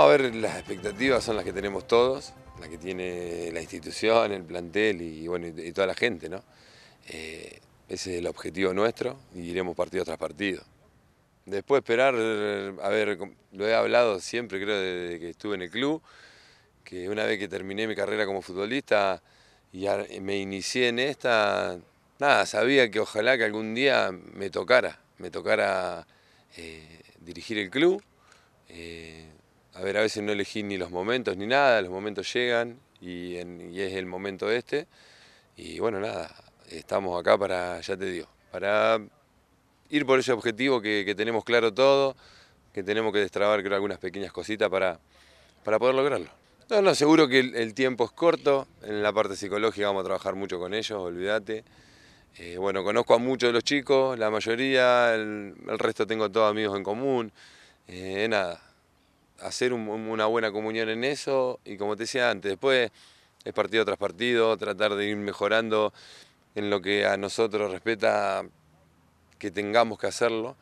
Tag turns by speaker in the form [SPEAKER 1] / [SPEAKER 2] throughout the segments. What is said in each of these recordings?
[SPEAKER 1] a ver, las expectativas son las que tenemos todos, las que tiene la institución, el plantel y, toda la gente, ¿no? Eh, ese es el objetivo nuestro y iremos partido tras partido. Después esperar, a ver, lo he hablado siempre, creo, desde que estuve en el club, que una vez que terminé mi carrera como futbolista y me inicié en esta, nada, sabía que ojalá que algún día me tocara, me tocara eh, dirigir el club. Eh, a ver, a veces no elegí ni los momentos ni nada, los momentos llegan y, es el momento este. Y bueno, nada, estamos acá para, ya te digo, para ir por ese objetivo que, tenemos claro todo, que tenemos que destrabar creo algunas pequeñas cositas para, para poder lograrlo. No, no, seguro que el, tiempo es corto, en la parte psicológica vamos a trabajar mucho con ellos, olvídate. Eh, bueno, conozco a muchos de los chicos, la mayoría, el, resto tengo todos amigos en común. Eh, nada, hacer una buena comunión en eso y como te decía antes, después es partido tras partido, tratar de ir mejorando en lo que a nosotros respeta que tengamos que hacerlo.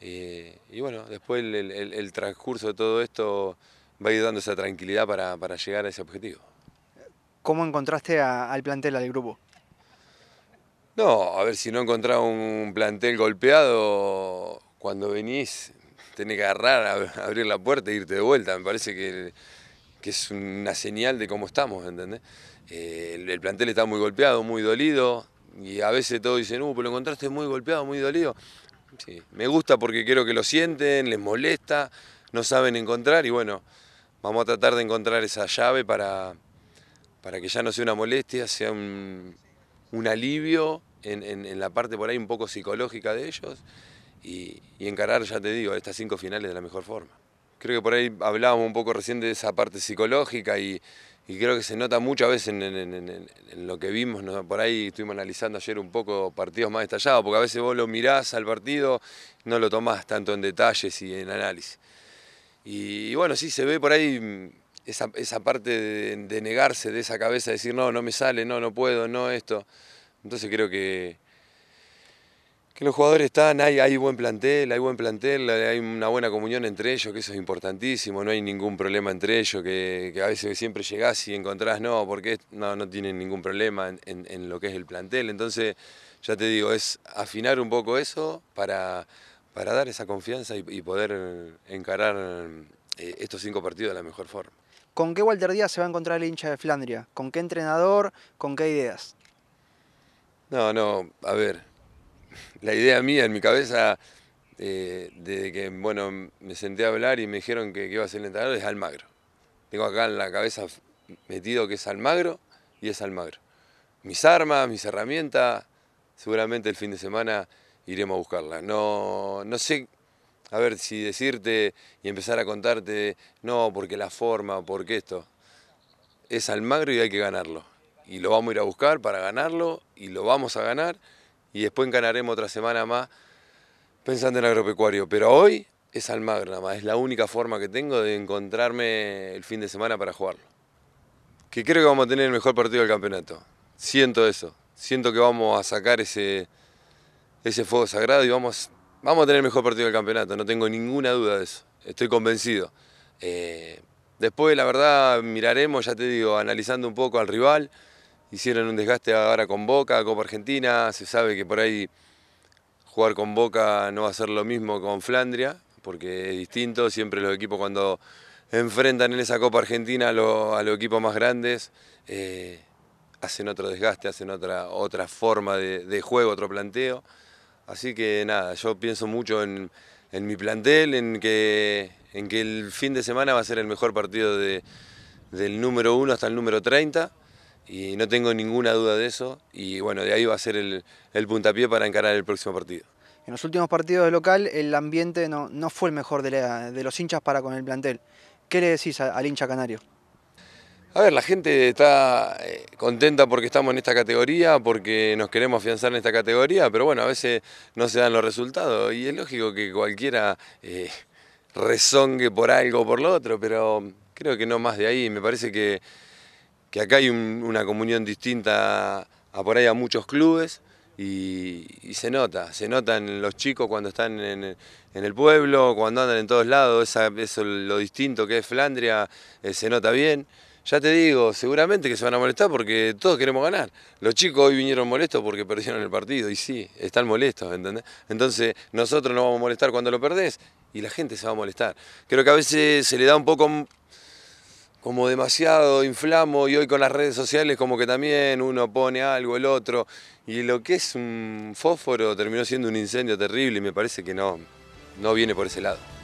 [SPEAKER 1] Eh, y bueno, después el, transcurso de todo esto va a ir dando esa tranquilidad para, llegar a ese objetivo. ¿Cómo encontraste al plantel, al grupo? No, a ver, si no encontraba un plantel golpeado, cuando venís tener que agarrar, abrir la puerta e irte de vuelta. Me parece que, es una señal de cómo estamos, ¿entendés? Eh, el, plantel está muy golpeado, muy dolido, y a veces todos dicen, uh, pero lo encontraste muy golpeado, muy dolido. me gusta porque creo que lo sienten, les molesta, no saben encontrar, y bueno, vamos a tratar de encontrar esa llave para, para que ya no sea una molestia, sea un, alivio en la parte por ahí un poco psicológica de ellos y, encarar, ya te digo, estas cinco finales de la mejor forma. Creo que por ahí hablábamos un poco recién de esa parte psicológica y, creo que se nota muchas veces en, lo que vimos, por ahí estuvimos analizando ayer un poco partidos más detallados porque a veces vos lo mirás al partido, no lo tomás tanto en detalles y en análisis. Y, bueno, sí, se ve por ahí mm, esa, parte de, de, negarse de esa cabeza, de decir, no, no me sale, no, no puedo, no esto. Entonces creo que, los jugadores están, hay, buen plantel, hay buen plantel, eh, hay una buena comunión entre ellos, que eso es importantísimo, no hay ningún problema entre ellos, que, a veces siempre llegás y encontrás, no, porque no, tienen ningún problema en, lo que es el plantel. Entonces, ya te digo, es afinar un poco eso para, para dar esa confianza y, poder encarar eh, estos cinco partidos de la mejor forma. ¿Con qué Walter Díaz se va a encontrar el hincha de Flandria? ¿Con qué entrenador? ¿Con qué ideas? No, no, a ver, la idea mía en mi cabeza, eh, de desde que bueno, me senté a hablar y me dijeron que, que iba a ser el entrenador, es Almagro. Tengo acá en la cabeza metido que es Almagro y es Almagro. Mis armas, mis herramientas, seguramente el fin de semana iremos a buscarla. No, no sé, a ver, si decirte y empezar a contarte, no, porque la forma, porque esto. Es Almagro y hay que ganarlo. Y lo vamos a ir a buscar para ganarlo y lo vamos a ganar y después ganaremos otra semana más pensando en agropecuario. Pero hoy es al es la única forma que tengo de encontrarme el fin de semana para jugarlo. Que creo que vamos a tener el mejor partido del campeonato. Siento eso, siento que vamos a sacar ese, ese fuego sagrado y vamos, vamos a tener el mejor partido del campeonato, no tengo ninguna duda de eso, estoy convencido. Eh, después, la verdad, miraremos, ya te digo, analizando un poco al rival hicieron un desgaste ahora con Boca, Copa Argentina, se sabe que por ahí jugar con Boca no va a ser lo mismo con Flandria, porque es distinto, siempre los equipos cuando enfrentan en esa Copa Argentina a, los equipos más grandes, eh, hacen otro desgaste, hacen otra, otra forma de, juego, otro planteo. Así que nada, yo pienso mucho en, mi plantel, en que, en que el fin de semana va a ser el mejor partido del número uno hasta el número 30 y no tengo ninguna duda de eso y bueno, de ahí va a ser el, puntapié para encarar el próximo partido. En los últimos partidos de local el ambiente no, no fue el mejor de, los hinchas para con el plantel. ¿Qué le decís al hincha canario? A ver, la gente está eh, contenta porque estamos en esta categoría, porque nos queremos afianzar en esta categoría, pero bueno, a veces no se dan los resultados y es lógico que cualquiera eh, rezongue por algo o por lo otro, pero creo que no más de ahí. Me parece que que acá hay una comunión distinta a, por ahí a muchos clubes y, se nota, se notan los chicos cuando están en, el pueblo, cuando andan en todos lados, eso eso lo distinto que es Flandria, eh, se nota bien. Ya te digo, seguramente que se van a molestar porque todos queremos ganar. Los chicos hoy vinieron molestos porque perdieron el partido y sí, están molestos, ¿entendés? Entonces nosotros no vamos a molestar cuando lo perdés y la gente se va a molestar. Creo que a veces se le da un poco como demasiado inflamo y hoy con las redes sociales como que también uno pone algo, el otro, y lo que es un fósforo terminó siendo un incendio terrible y me parece que no, no viene por ese lado.